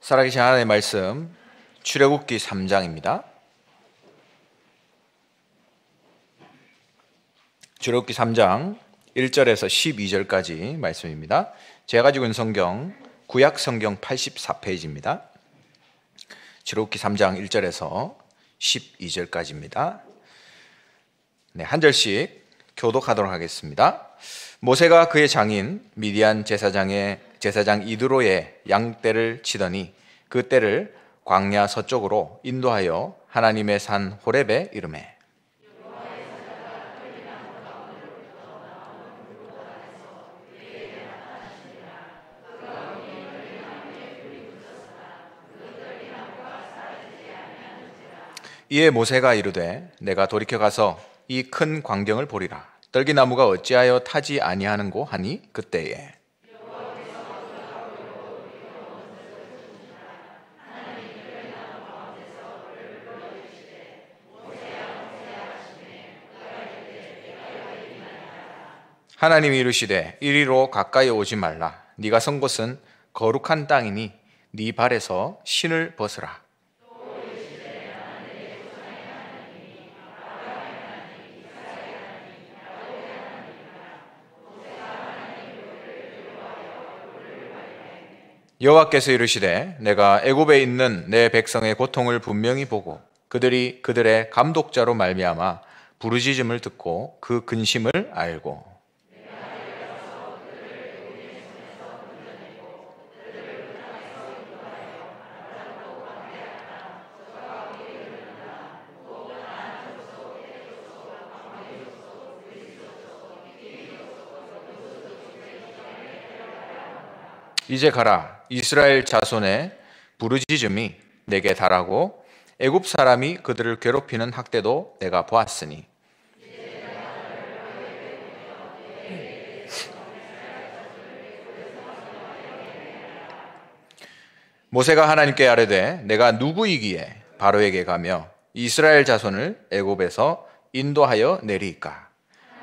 살아계신 하나님의 말씀 출애굽기 3장입니다. 출애굽기 3장 1절에서 12절까지 말씀입니다. 제가 가지고 있는 성경 구약 성경 84페이지입니다. 출애굽기 3장 1절에서 12절까지입니다. 네, 한 절씩 교독하도록 하겠습니다. 모세가 그의 장인 미디안 제사장의 제사장 이드로의 양떼를 치더니 그 떼를 광야 서쪽으로 인도하여 하나님의 산 호렙에 이름에 이에 모세가 이르되 내가 돌이켜 가서 이 큰 광경을 보리라 떨기나무가 어찌하여 타지 아니하는고 하니 그때에 하나님이 이르시되 이리로 가까이 오지 말라 네가 선 곳은 거룩한 땅이니 네 발에서 신을 벗으라 여호와께서 이르시되 내가 애굽에 있는 내 백성의 고통을 분명히 보고 그들이 그들의 감독자로 말미암아 부르짖음을 듣고 그 근심을 알고 이제 가라 이스라엘 자손의 부르짖음이 내게 달하고 애굽 사람이 그들을 괴롭히는 학대도 내가 보았으니 모세가 하나님께 아뢰되 내가 누구이기에 바로에게 가며 이스라엘 자손을 애굽에서 인도하여 내리까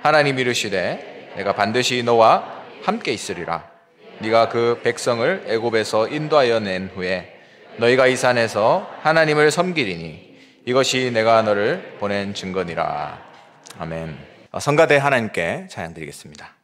하나님 이르시되 내가 반드시 너와 함께 있으리라 네가 그 백성을 애굽에서 인도하여 낸 후에 너희가 이 산에서 하나님을 섬기리니 이것이 내가 너를 보낸 증거니라. 아멘. 성가대 하나님께 찬양 드리겠습니다.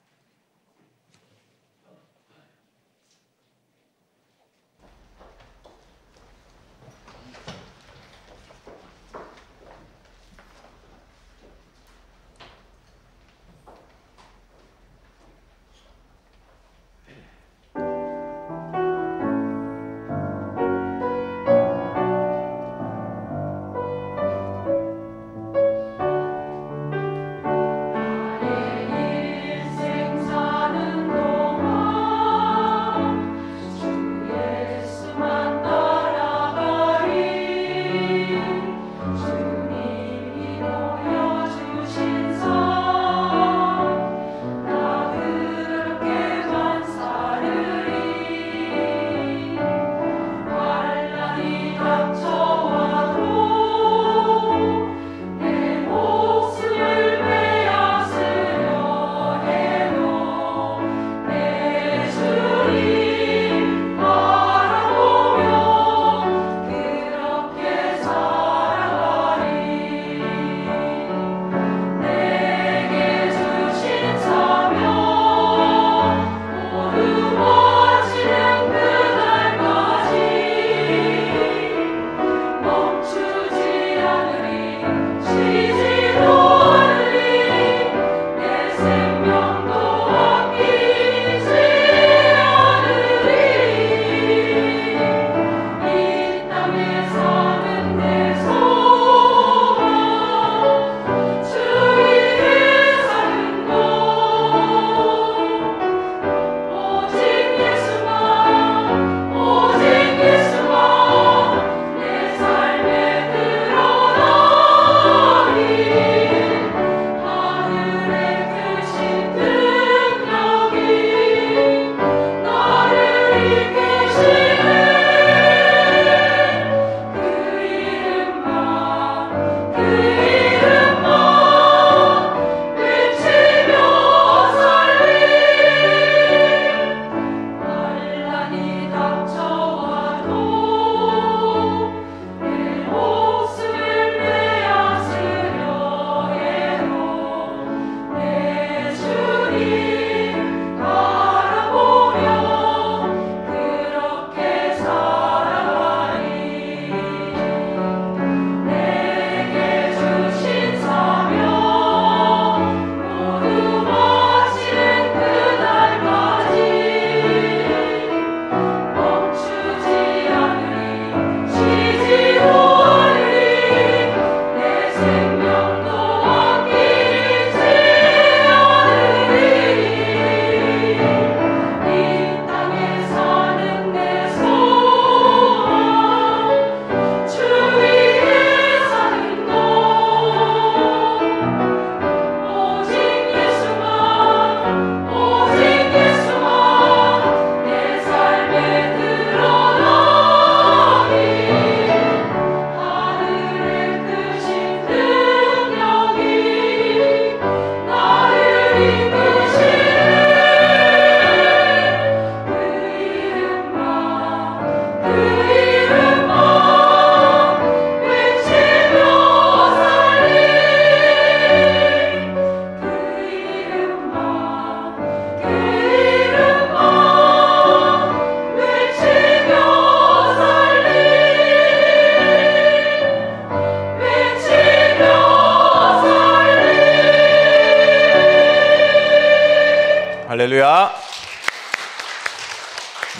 할렐루야.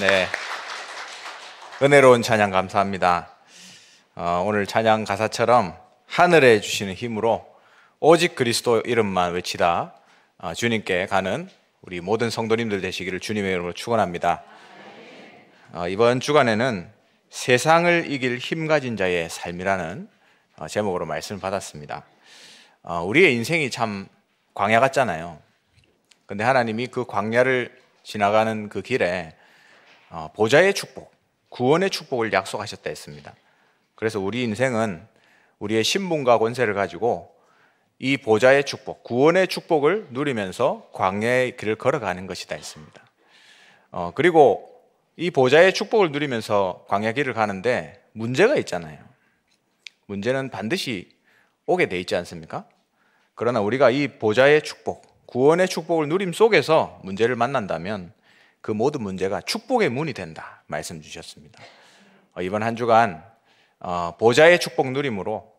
네. 은혜로운 찬양 감사합니다. 어, 오늘 찬양 가사처럼 하늘에 주시는 힘으로 오직 그리스도 이름만 외치다 어, 주님께 가는 우리 모든 성도님들 되시기를 주님의 이름으로 축원합니다. 어, 이번 주간에는 세상을 이길 힘 가진 자의 삶이라는 어, 제목으로 말씀을 받았습니다. 어, 우리의 인생이 참 광야 같잖아요. 근데 하나님이 그 광야를 지나가는 그 길에 어, 보좌의 축복, 구원의 축복을 약속하셨다 했습니다. 그래서 우리 인생은 우리의 신분과 권세를 가지고 이 보좌의 축복, 구원의 축복을 누리면서 광야의 길을 걸어가는 것이다 했습니다. 어, 그리고 이 보좌의 축복을 누리면서 광야 길을 가는데 문제가 있잖아요. 문제는 반드시 오게 돼 있지 않습니까? 그러나 우리가 이 보좌의 축복, 구원의 축복을 누림 속에서 문제를 만난다면 그 모든 문제가 축복의 문이 된다 말씀 주셨습니다. 어, 이번 한 주간 어, 보좌의 축복 누림으로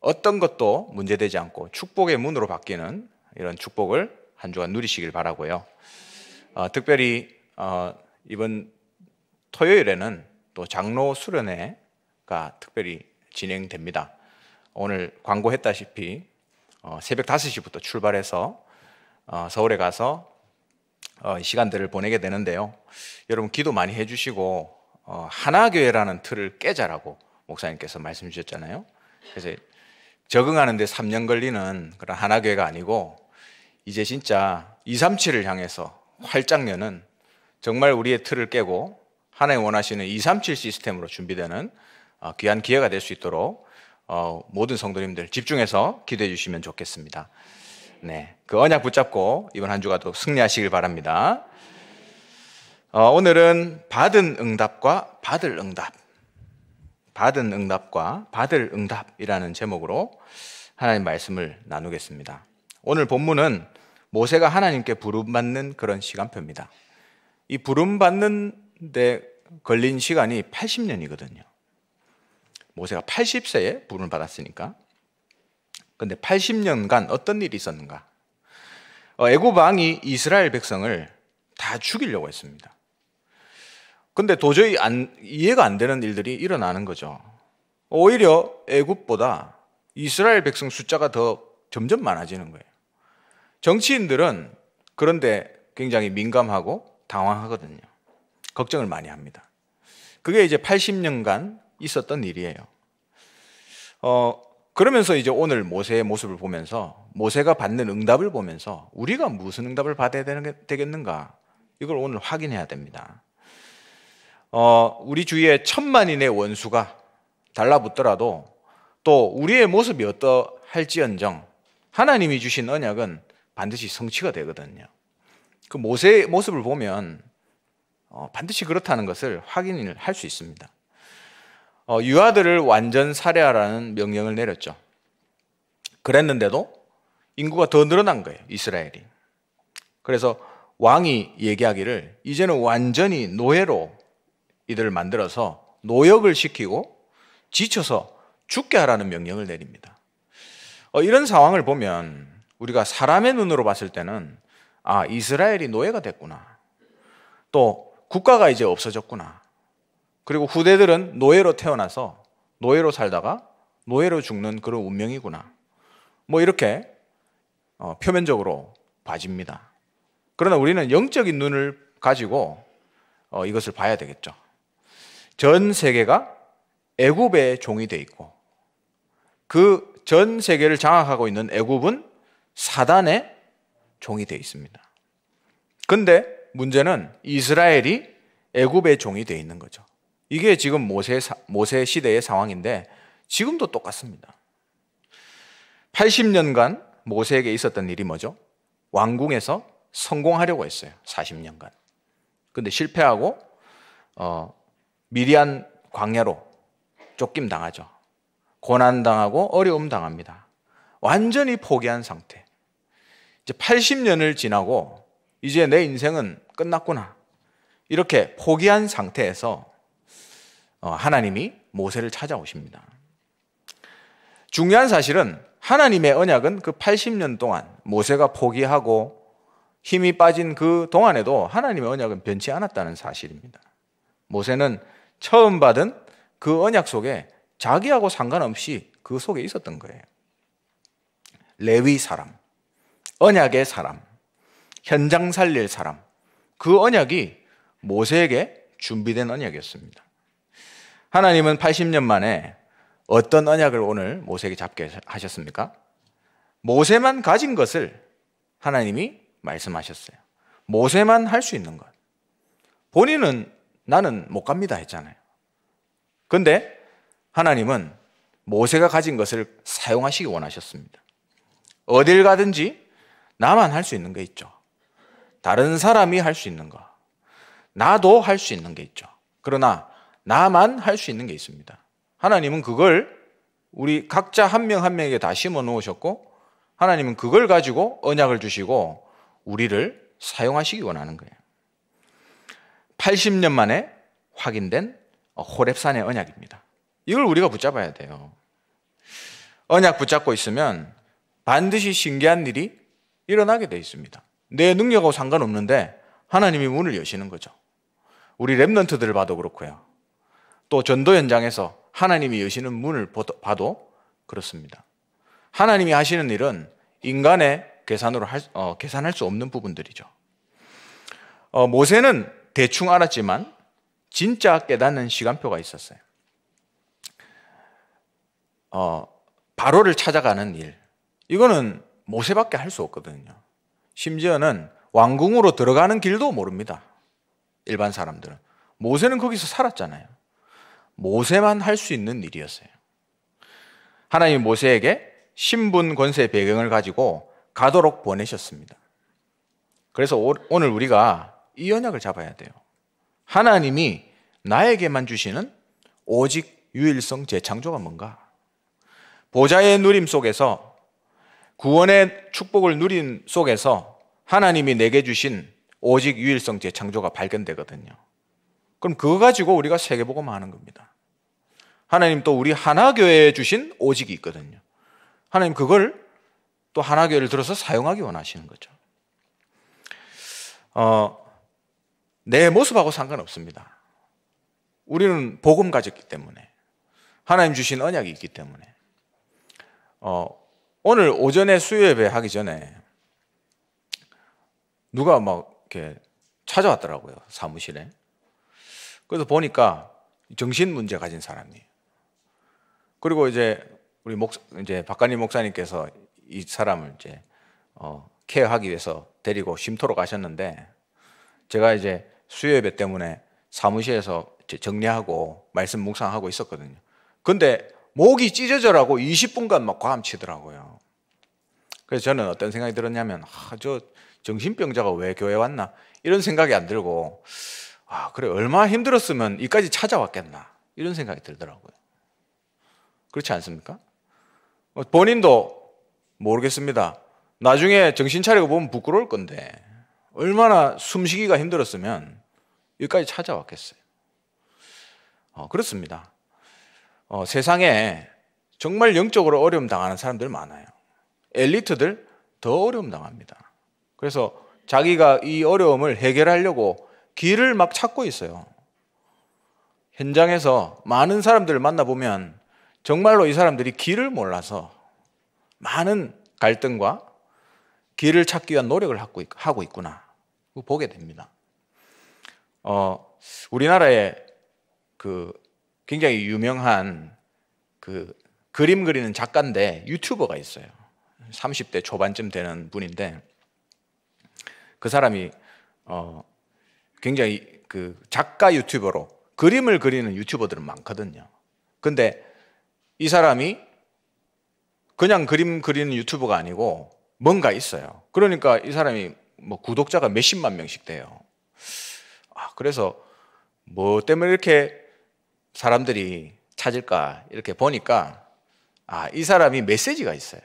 어떤 것도 문제되지 않고 축복의 문으로 바뀌는 이런 축복을 한 주간 누리시길 바라고요. 어, 특별히 이번 토요일에는 또 장로 수련회가 특별히 진행됩니다. 오늘 광고했다시피 새벽 5시부터 출발해서 어, 서울에 가서 어, 시간들을 보내게 되는데요. 여러분 기도 많이 해주시고 어, 하나교회라는 틀을 깨자라고 목사님께서 말씀 주셨잖아요. 그래서 적응하는데 3년 걸리는 그런 하나교회가 아니고 이제 진짜 237을 향해서 활짝 여는 정말 우리의 틀을 깨고 하나님 원하시는 237 시스템으로 준비되는 귀한 기회가 될 수 있도록 모든 성도님들 집중해서 기도해 주시면 좋겠습니다. 네. 그 언약 붙잡고 이번 한 주가 또 승리하시길 바랍니다. 어, 오늘은 받은 응답과 받을 응답. 받은 응답과 받을 응답이라는 제목으로 하나님 말씀을 나누겠습니다. 오늘 본문은 모세가 하나님께 부름받는 그런 시간표입니다. 이 부름받는 데 걸린 시간이 80년이거든요. 모세가 80세에 부름을 받았으니까 근데 80년간 어떤 일이 있었는가? 어, 애굽 왕이 이스라엘 백성을 다 죽이려고 했습니다. 근데 도저히 안, 이해가 안 되는 일들이 일어나는 거죠. 오히려 애굽보다 이스라엘 백성 숫자가 더 점점 많아지는 거예요. 정치인들은 그런데 굉장히 민감하고 당황하거든요. 걱정을 많이 합니다. 그게 이제 80년간 있었던 일이에요. 어, 그러면서 이제 오늘 모세의 모습을 보면서 모세가 받는 응답을 보면서 우리가 무슨 응답을 받아야 되겠는가 이걸 오늘 확인해야 됩니다. 어, 우리 주위에 천만인의 원수가 달라붙더라도 또 우리의 모습이 어떠할지언정 하나님이 주신 언약은 반드시 성취가 되거든요. 그 모세의 모습을 보면 어, 반드시 그렇다는 것을 확인을 할 수 있습니다. 어, 유아들을 완전 살해하라는 명령을 내렸죠. 그랬는데도 인구가 더 늘어난 거예요, 이스라엘이. 그래서 왕이 얘기하기를 이제는 완전히 노예로 이들을 만들어서 노역을 시키고 지쳐서 죽게 하라는 명령을 내립니다. 어, 이런 상황을 보면 우리가 사람의 눈으로 봤을 때는 아, 이스라엘이 노예가 됐구나. 또 국가가 이제 없어졌구나. 그리고 후대들은 노예로 태어나서 노예로 살다가 노예로 죽는 그런 운명이구나. 뭐 이렇게 어, 표면적으로 봐집니다. 그러나 우리는 영적인 눈을 가지고 어, 이것을 봐야 되겠죠. 전 세계가 애굽의 종이 돼 있고 그 전 세계를 장악하고 있는 애굽은 사단의 종이 돼 있습니다. 근데 문제는 이스라엘이 애굽의 종이 돼 있는 거죠. 이게 지금 모세, 모세 시대의 상황인데 지금도 똑같습니다. 80년간 모세에게 있었던 일이 뭐죠? 왕궁에서 성공하려고 했어요. 40년간. 근데 실패하고 어, 미리한 광야로 쫓김 당하죠. 고난 당하고 어려움 당합니다. 완전히 포기한 상태. 이제 80년을 지나고 이제 내 인생은 끝났구나. 이렇게 포기한 상태에서 어, 하나님이 모세를 찾아오십니다. 중요한 사실은 하나님의 언약은 그 80년 동안 모세가 포기하고 힘이 빠진 그 동안에도 하나님의 언약은 변치 않았다는 사실입니다. 모세는 처음 받은 그 언약 속에 자기하고 상관없이 그 속에 있었던 거예요. 레위 사람, 언약의 사람, 현장 살릴 사람, 그 언약이 모세에게 준비된 언약이었습니다. 하나님은 80년 만에 어떤 언약을 오늘 모세에게 잡게 하셨습니까? 모세만 가진 것을 하나님이 말씀하셨어요. 모세만 할 수 있는 것. 본인은 나는 못 갑니다 했잖아요. 근데 하나님은 모세가 가진 것을 사용하시기 원하셨습니다. 어딜 가든지 나만 할 수 있는 게 있죠. 다른 사람이 할 수 있는 거. 나도 할 수 있는 게 있죠. 그러나 나만 할 수 있는 게 있습니다. 하나님은 그걸 우리 각자 한 명한 한 명에게 다 심어 놓으셨고 하나님은 그걸 가지고 언약을 주시고 우리를 사용하시기 원하는 거예요. 80년 만에 확인된 호랩산의 언약입니다. 이걸 우리가 붙잡아야 돼요. 언약 붙잡고 있으면 반드시 신기한 일이 일어나게 돼 있습니다. 내 능력하고 상관없는데 하나님이 문을 여시는 거죠. 우리 랩런트들을 봐도 그렇고요. 또 전도 현장에서 하나님이 여시는 문을 봐도 그렇습니다. 하나님이 하시는 일은 인간의 계산으로 할, 어, 계산할 수 없는 부분들이죠. 어, 모세는 대충 알았지만 진짜 깨닫는 시간표가 있었어요. 어, 바로를 찾아가는 일. 이거는 모세밖에 할 수 없거든요. 심지어는 왕궁으로 들어가는 길도 모릅니다. 일반 사람들은. 모세는 거기서 살았잖아요. 모세만 할 수 있는 일이었어요. 하나님 모세에게 신분 권세 배경을 가지고 가도록 보내셨습니다. 그래서 오늘 우리가 이 언약을 잡아야 돼요. 하나님이 나에게만 주시는 오직 유일성 재창조가 뭔가? 보좌의 누림 속에서 구원의 축복을 누린 속에서 하나님이 내게 주신 오직 유일성 재창조가 발견되거든요. 그럼 그거 가지고 우리가 세계보고 뭐 하는 겁니다. 하나님 또 우리 하나교회에 주신 오직이 있거든요. 하나님 그걸 또 하나교회를 들어서 사용하기 원하시는 거죠. 어, 내 모습하고 상관없습니다. 우리는 복음 가졌기 때문에 하나님 주신 언약이 있기 때문에 어, 오늘 오전에 수요예배 하기 전에 누가 막 이렇게 찾아왔더라고요 사무실에 그래서 보니까 정신 문제 가진 사람이 그리고 이제 우리 목 이제 박가리 목사님께서 이 사람을 이제 어, 케어하기 위해서 데리고 쉼터로 가셨는데 제가 이제 수요 예배 때문에 사무실에서 정리하고 말씀 묵상하고 있었거든요. 근데 목이 찢어져라고 20분간 막 과함치더라고요. 그래서 저는 어떤 생각이 들었냐면 아, 저 정신병자가 왜 교회 왔나 이런 생각이 안 들고 아 그래 얼마 힘들었으면 이까지 찾아왔겠나 이런 생각이 들더라고요. 그렇지 않습니까? 뭐 본인도 모르겠습니다. 나중에 정신 차리고 보면 부끄러울 건데 얼마나 숨쉬기가 힘들었으면 여기까지 찾아왔겠어요. 어, 그렇습니다. 어, 세상에 정말 영적으로 어려움 당하는 사람들 많아요. 엘리트들 더 어려움 당합니다. 그래서 자기가 이 어려움을 해결하려고 길을 막 찾고 있어요. 현장에서 많은 사람들을 만나보면 정말로 이 사람들이 길을 몰라서 많은 갈등과 길을 찾기 위한 노력을 하고 있구나. 보게 됩니다. 어, 우리나라에 그 굉장히 유명한 그 그림 그리는 작가인데 유튜버가 있어요. 30대 초반쯤 되는 분인데 그 사람이 어, 굉장히 그 작가 유튜버로 그림을 그리는 유튜버들은 많거든요. 근데 이 사람이 그냥 그림 그리는 유튜브가 아니고 뭔가 있어요. 그러니까 이 사람이 뭐 구독자가 몇십만 명씩 돼요. 아, 그래서 뭐 때문에 이렇게 사람들이 찾을까 이렇게 보니까 아, 이 사람이 메시지가 있어요.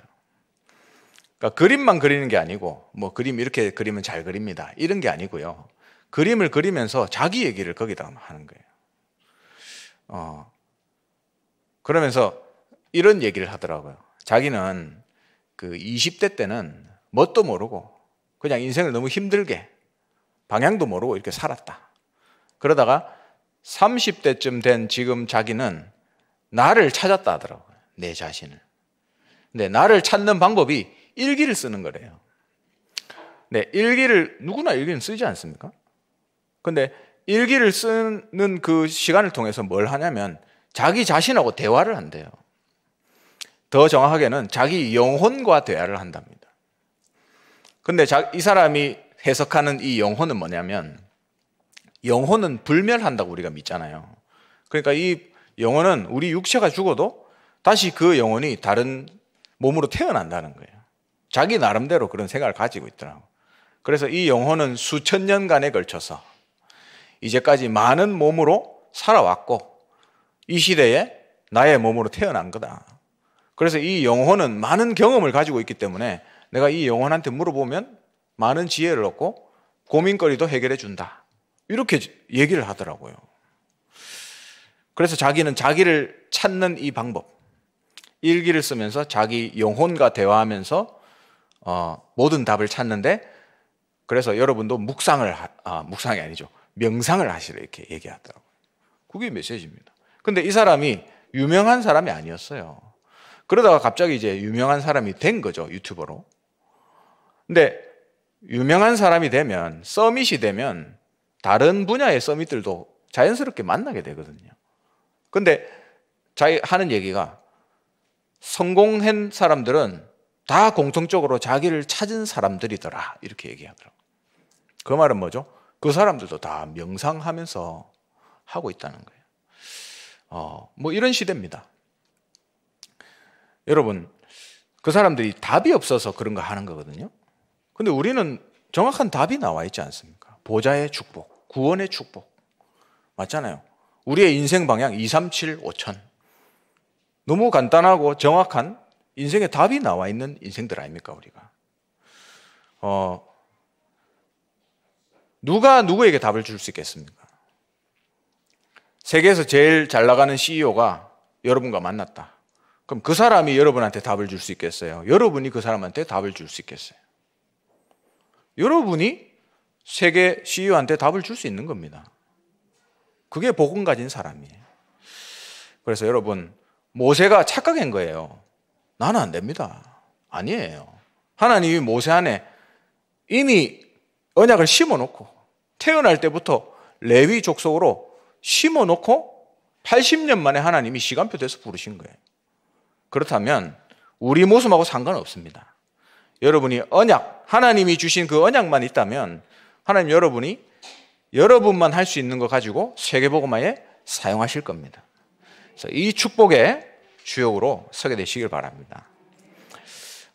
그러니까 그림만 그리는 게 아니고 뭐 그림 이렇게 그리면 잘 그립니다. 이런 게 아니고요. 그림을 그리면서 자기 얘기를 거기다 하는 거예요. 어. 그러면서 이런 얘기를 하더라고요. 자기는 그 20대 때는 뭣도 모르고 그냥 인생을 너무 힘들게 방향도 모르고 이렇게 살았다. 그러다가 30대쯤 된 지금 자기는 나를 찾았다 하더라고요. 내 자신을. 근데 나를 찾는 방법이 일기를 쓰는 거래요. 네, 일기를 누구나 일기는 쓰지 않습니까? 근데 일기를 쓰는 그 시간을 통해서 뭘 하냐면 자기 자신하고 대화를 한대요. 더 정확하게는 자기 영혼과 대화를 한답니다. 근데 이 사람이 해석하는 이 영혼은 뭐냐면 영혼은 불멸한다고 우리가 믿잖아요. 그러니까 이 영혼은 우리 육체가 죽어도 다시 그 영혼이 다른 몸으로 태어난다는 거예요. 자기 나름대로 그런 생각을 가지고 있더라고. 그래서 이 영혼은 수천 년간에 걸쳐서 이제까지 많은 몸으로 살아왔고 이 시대에 나의 몸으로 태어난 거다. 그래서 이 영혼은 많은 경험을 가지고 있기 때문에 내가 이 영혼한테 물어보면 많은 지혜를 얻고 고민거리도 해결해 준다. 이렇게 얘기를 하더라고요. 그래서 자기는 자기를 찾는 이 방법, 일기를 쓰면서 자기 영혼과 대화하면서 어, 모든 답을 찾는데 그래서 여러분도 묵상을 하, 아, 묵상이 아니죠 명상을 하시라 이렇게 얘기하더라고요. 그게 메시지입니다. 근데 이 사람이 유명한 사람이 아니었어요. 그러다가 갑자기 이제 유명한 사람이 된 거죠. 유튜버로. 근데 유명한 사람이 되면 서밋이 되면 다른 분야의 서밋들도 자연스럽게 만나게 되거든요. 근데 자기 하는 얘기가 성공한 사람들은 다 공통적으로 자기를 찾은 사람들이더라. 이렇게 얘기하더라고요. 그 말은 뭐죠? 그 사람들도 다 명상하면서 하고 있다는 거예요. 어, 뭐 이런 시대입니다. 여러분, 그 사람들이 답이 없어서 그런 거 하는 거거든요. 근데 우리는 정확한 답이 나와 있지 않습니까? 보좌의 축복, 구원의 축복. 맞잖아요. 우리의 인생 방향 2, 3, 7, 5천. 너무 간단하고 정확한 인생의 답이 나와 있는 인생들 아닙니까, 우리가? 어, 누가 누구에게 답을 줄 수 있겠습니까? 세계에서 제일 잘 나가는 CEO가 여러분과 만났다. 그럼 그 사람이 여러분한테 답을 줄 수 있겠어요? 여러분이 그 사람한테 답을 줄 수 있겠어요? 여러분이 세계 CEO한테 답을 줄 수 있는 겁니다. 그게 복음 가진 사람이에요. 그래서 여러분, 모세가 착각한 거예요. 나는 안 됩니다. 아니에요. 하나님이 모세 안에 이미 언약을 심어 놓고 태어날 때부터 레위 족속으로 심어 놓고 80년 만에 하나님이 시간표 돼서 부르신 거예요. 그렇다면 우리 모습하고 상관없습니다. 여러분이 언약, 하나님이 주신 그 언약만 있다면 하나님 여러분이 여러분만 할 수 있는 거 가지고 세계복음화에 사용하실 겁니다. 그래서 이 축복의 주역으로 서게 되시길 바랍니다.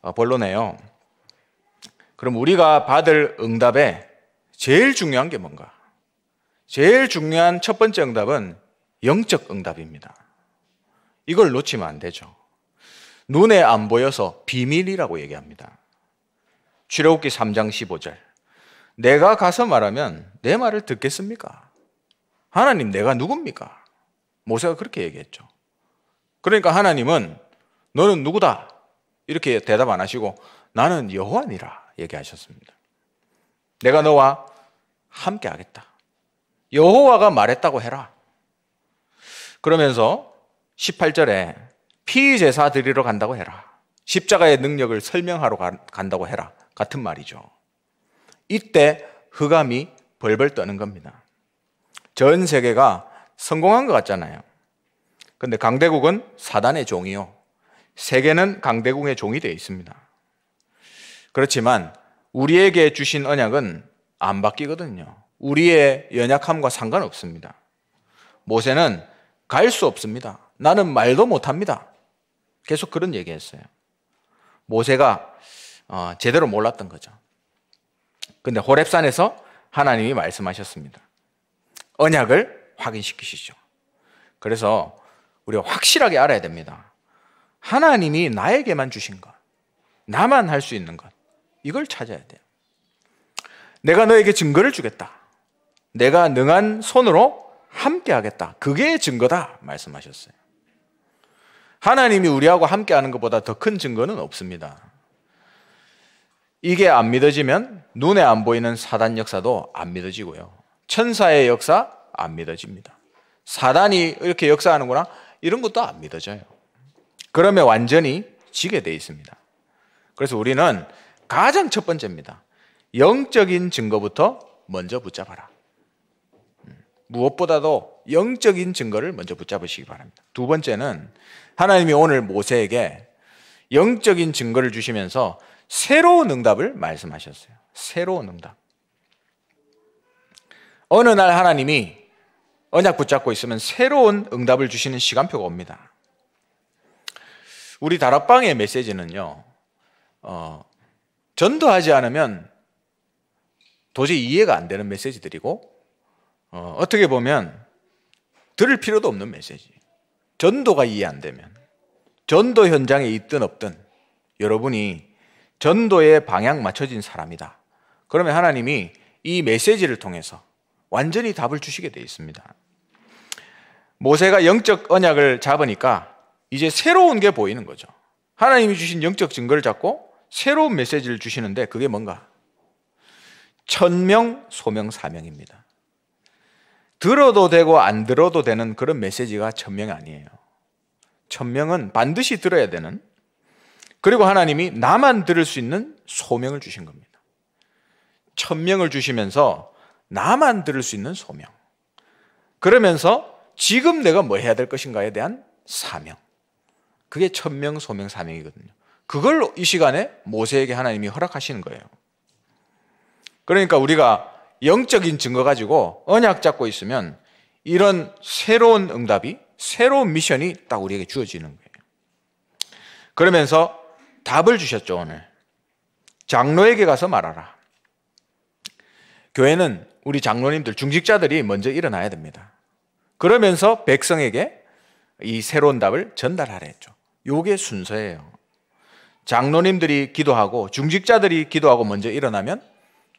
어, 본론에요. 그럼 우리가 받을 응답에 제일 중요한 게 뭔가? 제일 중요한 첫 번째 응답은 영적 응답입니다. 이걸 놓치면 안 되죠. 눈에 안 보여서 비밀이라고 얘기합니다. 출애굽기 3장 15절. 내가 가서 말하면 내 말을 듣겠습니까? 하나님 내가 누굽니까? 모세가 그렇게 얘기했죠. 그러니까 하나님은 너는 누구다? 이렇게 대답 안 하시고 나는 여호와니라 얘기하셨습니다. 내가 너와 함께 하겠다. 여호와가 말했다고 해라. 그러면서 18절에 피제사 의 드리러 간다고 해라. 십자가의 능력을 설명하러 간다고 해라. 같은 말이죠. 이때 흑암이 벌벌 떠는 겁니다. 전 세계가 성공한 것 같잖아요. 근데 강대국은 사단의 종이요. 세계는 강대국의 종이 되어 있습니다. 그렇지만 우리에게 주신 언약은 안 바뀌거든요. 우리의 연약함과 상관없습니다. 모세는 갈 수 없습니다. 나는 말도 못합니다. 계속 그런 얘기했어요. 모세가 어, 제대로 몰랐던 거죠. 근데 호랩산에서 하나님이 말씀하셨습니다. 언약을 확인시키시죠. 그래서 우리가 확실하게 알아야 됩니다. 하나님이 나에게만 주신 것, 나만 할 수 있는 것, 이걸 찾아야 돼요. 내가 너에게 증거를 주겠다. 내가 능한 손으로 함께 하겠다. 그게 증거다. 말씀하셨어요. 하나님이 우리하고 함께 하는 것보다 더 큰 증거는 없습니다. 이게 안 믿어지면 눈에 안 보이는 사단 역사도 안 믿어지고요. 천사의 역사 안 믿어집니다. 사단이 이렇게 역사하는구나 이런 것도 안 믿어져요. 그러면 완전히 지게 돼 있습니다. 그래서 우리는 가장 첫 번째입니다. 영적인 증거부터 먼저 붙잡아라. 무엇보다도 영적인 증거를 먼저 붙잡으시기 바랍니다. 두 번째는 하나님이 오늘 모세에게 영적인 증거를 주시면서 새로운 응답을 말씀하셨어요. 새로운 응답. 어느 날 하나님이 언약 붙잡고 있으면 새로운 응답을 주시는 시간표가 옵니다. 우리 다락방의 메시지는요, 어, 전도하지 않으면 도저히 이해가 안 되는 메시지들이고, 어, 어떻게 보면 들을 필요도 없는 메시지. 전도가 이해 안 되면 전도 현장에 있든 없든 여러분이 전도의 방향 맞춰진 사람이다. 그러면 하나님이 이 메시지를 통해서 완전히 답을 주시게 되 있습니다. 모세가 영적 언약을 잡으니까 이제 새로운 게 보이는 거죠. 하나님이 주신 영적 증거를 잡고 새로운 메시지를 주시는데 그게 뭔가? 천명, 소명, 사명입니다. 들어도 되고 안 들어도 되는 그런 메시지가 천명이 아니에요. 천명은 반드시 들어야 되는 그리고 하나님이 나만 들을 수 있는 소명을 주신 겁니다. 천명을 주시면서 나만 들을 수 있는 소명. 그러면서 지금 내가 뭐 해야 될 것인가에 대한 사명. 그게 천명, 소명, 사명이거든요. 그걸 이 시간에 모세에게 하나님이 허락하시는 거예요. 그러니까 우리가 영적인 증거 가지고 언약 잡고 있으면 이런 새로운 응답이 새로운 미션이 딱 우리에게 주어지는 거예요. 그러면서 답을 주셨죠, 오늘. 장로에게 가서 말하라. 교회는 우리 장로님들, 중직자들이 먼저 일어나야 됩니다. 그러면서 백성에게 이 새로운 답을 전달하라 했죠. 요게 순서예요. 장로님들이 기도하고 중직자들이 기도하고 먼저 일어나면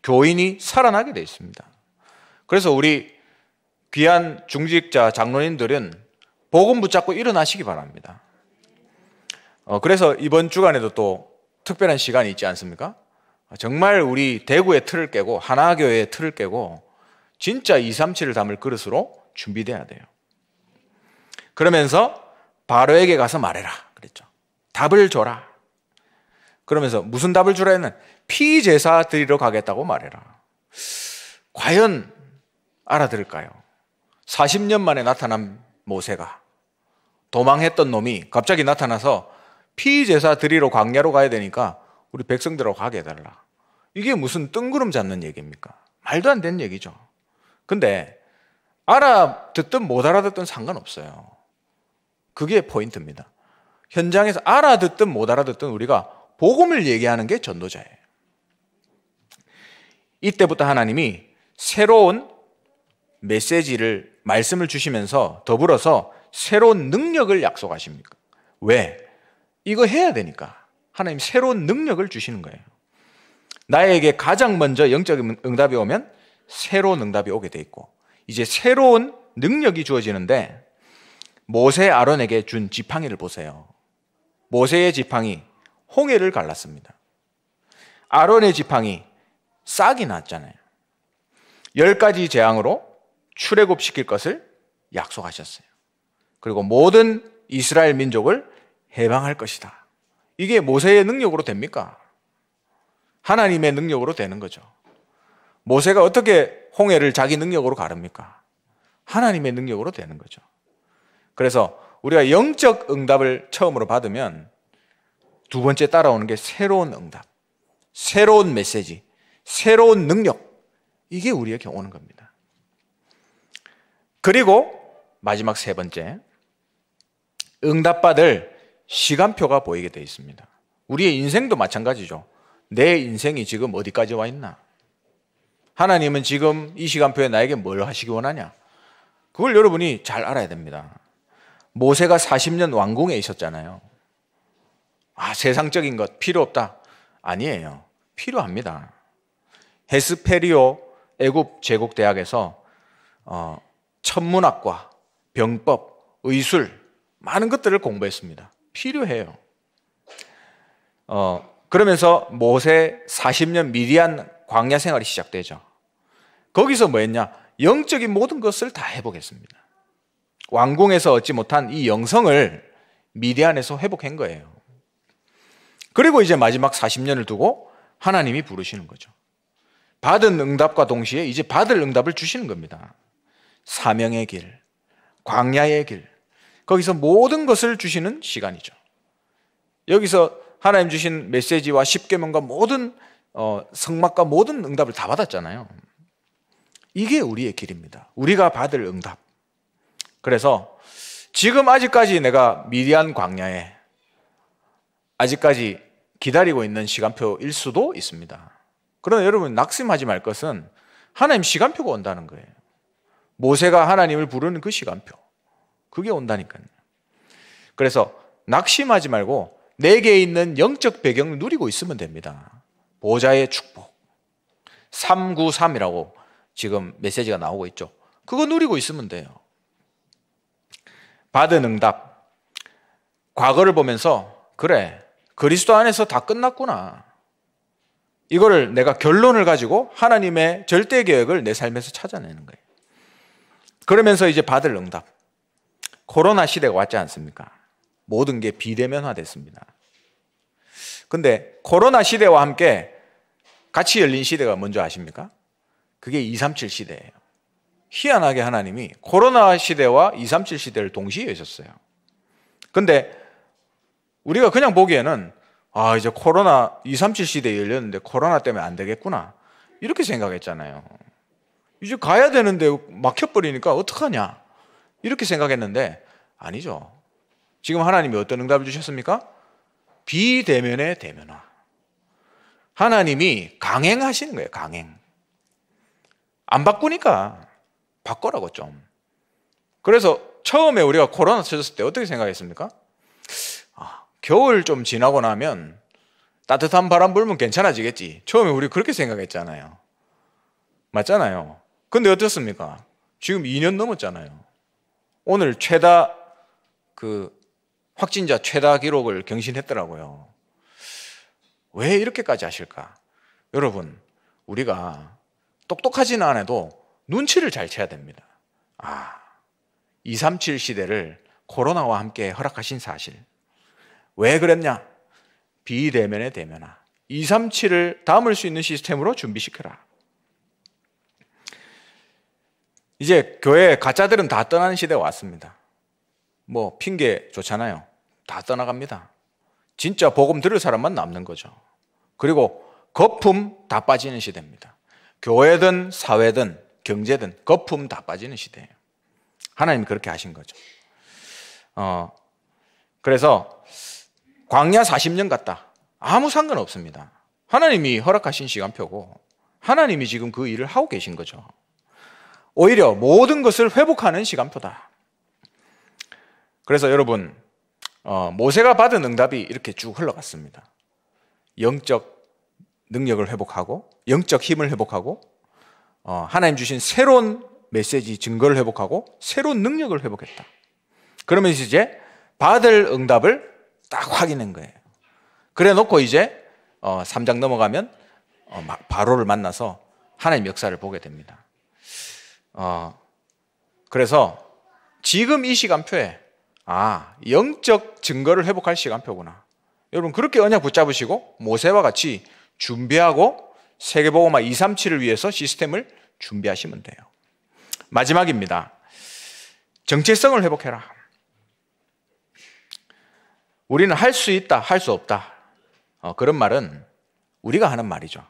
교인이 살아나게 되어 있습니다. 그래서 우리 귀한 중직자 장로님들은 복음 붙잡고 일어나시기 바랍니다. 어, 그래서 이번 주간에도 또 특별한 시간이 있지 않습니까? 정말 우리 대구의 틀을 깨고 하나교회의 틀을 깨고 진짜 237을 담을 그릇으로 준비되어야 돼요. 그러면서 바로에게 가서 말해라 그랬죠. 답을 줘라. 그러면서 무슨 답을 주라 했는 피제사 드리러 가겠다고 말해라. 과연 알아들을까요? 40년 만에 나타난 모세가 도망했던 놈이 갑자기 나타나서 피제사 드리러 광야로 가야 되니까 우리 백성들하고 가게 해달라. 이게 무슨 뜬구름 잡는 얘기입니까? 말도 안 되는 얘기죠. 근데 알아듣든 못 알아듣든 상관없어요. 그게 포인트입니다. 현장에서 알아듣든 못 알아듣든 우리가 복음을 얘기하는 게 전도자예요. 이때부터 하나님이 새로운 메시지를 말씀을 주시면서 더불어서 새로운 능력을 약속하십니까? 왜? 이거 해야 되니까. 하나님 새로운 능력을 주시는 거예요. 나에게 가장 먼저 영적인 응답이 오면 새로운 응답이 오게 돼 있고 이제 새로운 능력이 주어지는데 모세 아론에게 준 지팡이를 보세요. 모세의 지팡이 홍해를 갈랐습니다. 아론의 지팡이 싹이 났잖아요. 열 가지 재앙으로 출애굽시킬 것을 약속하셨어요. 그리고 모든 이스라엘 민족을 해방할 것이다. 이게 모세의 능력으로 됩니까? 하나님의 능력으로 되는 거죠. 모세가 어떻게 홍해를 자기 능력으로 가릅니까? 하나님의 능력으로 되는 거죠. 그래서 우리가 영적 응답을 처음으로 받으면 두 번째 따라오는 게 새로운 응답, 새로운 메시지, 새로운 능력. 이게 우리에게 오는 겁니다. 그리고 마지막 세 번째, 응답받을 시간표가 보이게 되어 있습니다. 우리의 인생도 마찬가지죠. 내 인생이 지금 어디까지 와 있나? 하나님은 지금 이 시간표에 나에게 뭘 하시기 원하냐? 그걸 여러분이 잘 알아야 됩니다. 모세가 40년 왕궁에 있었잖아요. 아, 세상적인 것 필요 없다. 아니에요. 필요합니다. 헤스페리오 애굽 제국 대학에서 어, 천문학과 병법, 의술 많은 것들을 공부했습니다. 필요해요. 어, 그러면서 모세 40년 미디안 광야 생활이 시작되죠. 거기서 뭐 했냐? 영적인 모든 것을 다 해보겠습니다. 왕궁에서 얻지 못한 이 영성을 미디안에서 회복한 거예요. 그리고 이제 마지막 40년을 두고 하나님이 부르시는 거죠. 받은 응답과 동시에 이제 받을 응답을 주시는 겁니다. 사명의 길, 광야의 길, 거기서 모든 것을 주시는 시간이죠. 여기서 하나님 주신 메시지와 십계명과 모든 어, 성막과 모든 응답을 다 받았잖아요. 이게 우리의 길입니다. 우리가 받을 응답. 그래서 지금 아직까지 내가 미디안 광야에 아직까지 기다리고 있는 시간표일 수도 있습니다. 그러나 여러분 낙심하지 말 것은 하나님 시간표가 온다는 거예요. 모세가 하나님을 부르는 그 시간표. 그게 온다니까요. 그래서 낙심하지 말고 내게 있는 영적 배경을 누리고 있으면 됩니다. 보좌의 축복. 393이라고 지금 메시지가 나오고 있죠. 그거 누리고 있으면 돼요. 받은 응답. 과거를 보면서, 그래, 그리스도 안에서 다 끝났구나. 이거를 내가 결론을 가지고 하나님의 절대 계획을 내 삶에서 찾아내는 거예요. 그러면서 이제 받을 응답. 코로나 시대가 왔지 않습니까? 모든 게 비대면화 됐습니다. 근데 코로나 시대와 함께 같이 열린 시대가 뭔지 아십니까? 그게 237 시대예요. 희한하게 하나님이 코로나 시대와 237 시대를 동시에 여셨어요. 근데 우리가 그냥 보기에는 아, 이제 코로나 237 시대에 열렸는데 코로나 때문에 안 되겠구나. 이렇게 생각했잖아요. 이제 가야 되는데 막혀버리니까 어떡하냐. 이렇게 생각했는데 아니죠. 지금 하나님이 어떤 응답을 주셨습니까? 비대면의 대면화. 하나님이 강행하시는 거예요, 강행. 안 바꾸니까 바꿔라고 좀. 그래서 처음에 우리가 코로나 터졌을 때 어떻게 생각했습니까? 겨울 좀 지나고 나면 따뜻한 바람 불면 괜찮아지겠지. 처음에 우리 그렇게 생각했잖아요. 맞잖아요. 근데 어떻습니까? 지금 2년 넘었잖아요. 오늘 최다 그 확진자 최다 기록을 경신했더라고요. 왜 이렇게까지 하실까? 여러분, 우리가 똑똑하지는 않아도 눈치를 잘 채야 됩니다. 아, 237 시대를 코로나와 함께 허락하신 사실. 왜 그랬냐? 비대면에 대면화. 237을 담을 수 있는 시스템으로 준비시켜라. 이제 교회 가짜들은 다 떠나는 시대 왔습니다. 뭐 핑계 좋잖아요. 다 떠나갑니다. 진짜 복음 들을 사람만 남는 거죠. 그리고 거품 다 빠지는 시대입니다. 교회든 사회든 경제든 거품 다 빠지는 시대예요. 하나님 그렇게 하신 거죠. 어, 그래서 광야 40년 같다. 아무 상관없습니다. 하나님이 허락하신 시간표고 하나님이 지금 그 일을 하고 계신 거죠. 오히려 모든 것을 회복하는 시간표다. 그래서 여러분, 어, 모세가 받은 응답이 이렇게 쭉 흘러갔습니다. 영적 능력을 회복하고, 영적 힘을 회복하고, 어, 하나님 주신 새로운 메시지 증거를 회복하고, 새로운 능력을 회복했다. 그러면 이제 받을 응답을 딱 확인한 거예요. 그래 놓고 이제 어, 3장 넘어가면 어, 바로를 만나서 하나님 역사를 보게 됩니다. 어, 그래서 지금 이 시간표에 아 영적 증거를 회복할 시간표구나. 여러분 그렇게 언약 붙잡으시고 모세와 같이 준비하고 세계보고마 237을 위해서 시스템을 준비하시면 돼요. 마지막입니다. 정체성을 회복해라. 우리는 할 수 있다, 할 수 없다. 어, 그런 말은 우리가 하는 말이죠.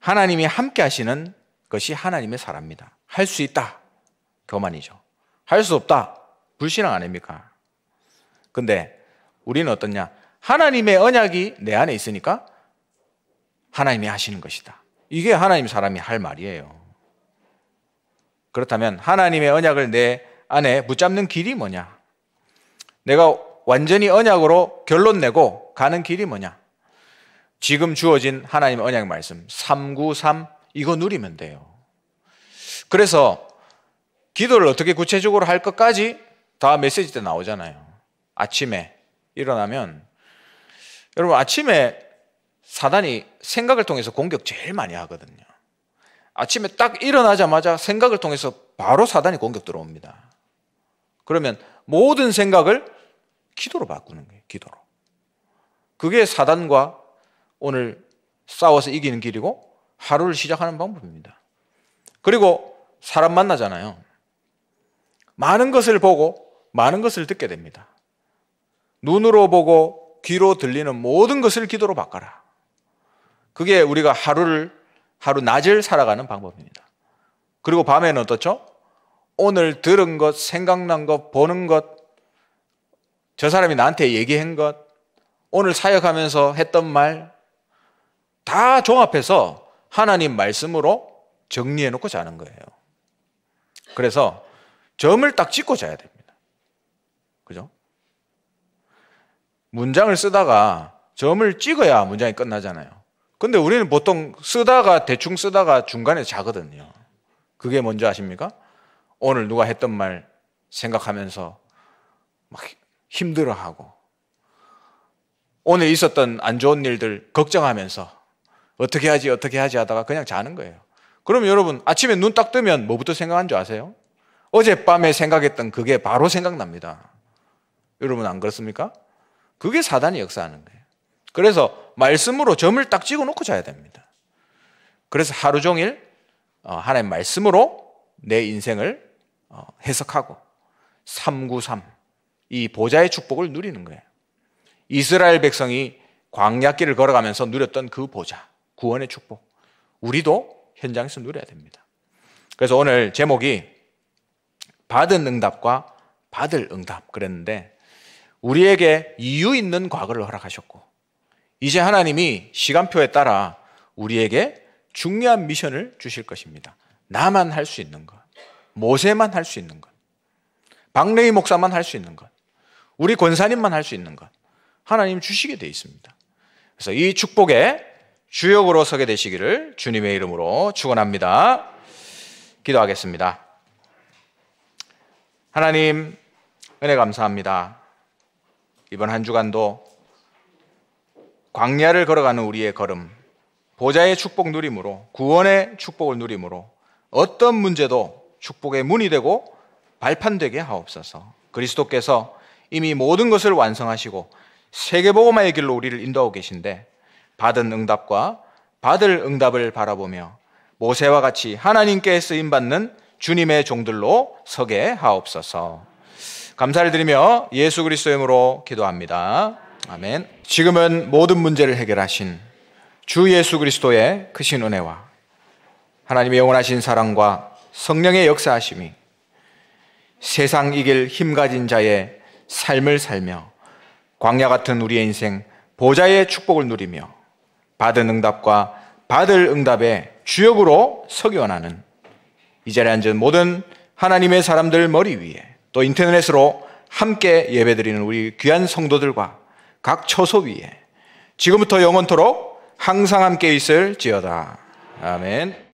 하나님이 함께 하시는 것이 하나님의 사람입니다. 할 수 있다. 교만이죠. 할 수 없다. 불신앙 아닙니까? 근데 우리는 어떻냐? 하나님의 언약이 내 안에 있으니까 하나님이 하시는 것이다. 이게 하나님 사람이 할 말이에요. 그렇다면 하나님의 언약을 내 안에 붙잡는 길이 뭐냐? 내가 완전히 언약으로 결론 내고 가는 길이 뭐냐? 지금 주어진 하나님의 언약 말씀 393 이거 누리면 돼요. 그래서 기도를 어떻게 구체적으로 할 것까지 다 메시지 때 나오잖아요. 아침에 일어나면 여러분 아침에 사단이 생각을 통해서 공격 제일 많이 하거든요. 아침에 딱 일어나자마자 생각을 통해서 바로 사단이 공격 들어옵니다. 그러면 모든 생각을 기도로 바꾸는 거예요. 기도로. 그게 사단과 오늘 싸워서 이기는 길이고 하루를 시작하는 방법입니다. 그리고 사람 만나잖아요. 많은 것을 보고 많은 것을 듣게 됩니다. 눈으로 보고 귀로 들리는 모든 것을 기도로 바꿔라. 그게 우리가 하루를 하루 낮을 살아가는 방법입니다. 그리고 밤에는 어떻죠? 오늘 들은 것, 생각난 것, 보는 것, 저 사람이 나한테 얘기한 것, 오늘 사역하면서 했던 말, 다 종합해서 하나님 말씀으로 정리해 놓고 자는 거예요. 그래서 점을 딱 찍고 자야 됩니다. 그죠? 문장을 쓰다가 점을 찍어야 문장이 끝나잖아요. 근데 우리는 보통 쓰다가 대충 쓰다가 중간에 자거든요. 그게 뭔지 아십니까? 오늘 누가 했던 말 생각하면서 막 힘들어하고 오늘 있었던 안 좋은 일들 걱정하면서 어떻게 하지 어떻게 하지 하다가 그냥 자는 거예요. 그럼 여러분 아침에 눈 딱 뜨면 뭐부터 생각한 줄 아세요? 어젯밤에 생각했던 그게 바로 생각납니다. 여러분 안 그렇습니까? 그게 사단이 역사하는 거예요. 그래서 말씀으로 점을 딱 찍어 놓고 자야 됩니다. 그래서 하루 종일 어, 하나님 말씀으로 내 인생을 어, 해석하고 393이 보좌의 축복을 누리는 거예요. 이스라엘 백성이 광야길을 걸어가면서 누렸던 그 보좌, 구원의 축복. 우리도 현장에서 누려야 됩니다. 그래서 오늘 제목이 받은 응답과 받을 응답 그랬는데 우리에게 이유 있는 과거를 허락하셨고 이제 하나님이 시간표에 따라 우리에게 중요한 미션을 주실 것입니다. 나만 할 수 있는 것, 모세만 할 수 있는 것, 박래희 목사만 할 수 있는 것, 우리 권사님만 할 수 있는 것. 하나님 주시게 돼 있습니다. 그래서 이 축복의 주역으로 서게 되시기를 주님의 이름으로 축원합니다. 기도하겠습니다. 하나님 은혜 감사합니다. 이번 한 주간도 광야를 걸어가는 우리의 걸음, 보좌의 축복 누림으로 구원의 축복을 누림으로 어떤 문제도 축복의 문이 되고 발판되게 하옵소서. 그리스도께서 이미 모든 것을 완성하시고 세계보음화의 길로 우리를 인도하고 계신데 받은 응답과 받을 응답을 바라보며 모세와 같이 하나님께 쓰임 받는 주님의 종들로 서게 하옵소서. 감사를 드리며 예수 그리스도의 이으로 기도합니다. 아멘. 지금은 모든 문제를 해결하신 주 예수 그리스도의 크신 은혜와 하나님의 영원하신 사랑과 성령의 역사하심이 세상 이길 힘 가진 자의 삶을 살며 광야 같은 우리의 인생 보좌의 축복을 누리며 받은 응답과 받을 응답의 주역으로 서기 원하는 이 자리에 앉은 모든 하나님의 사람들 머리 위에 또 인터넷으로 함께 예배드리는 우리 귀한 성도들과 각 처소 위에 지금부터 영원토록 항상 함께 있을지어다. 아멘.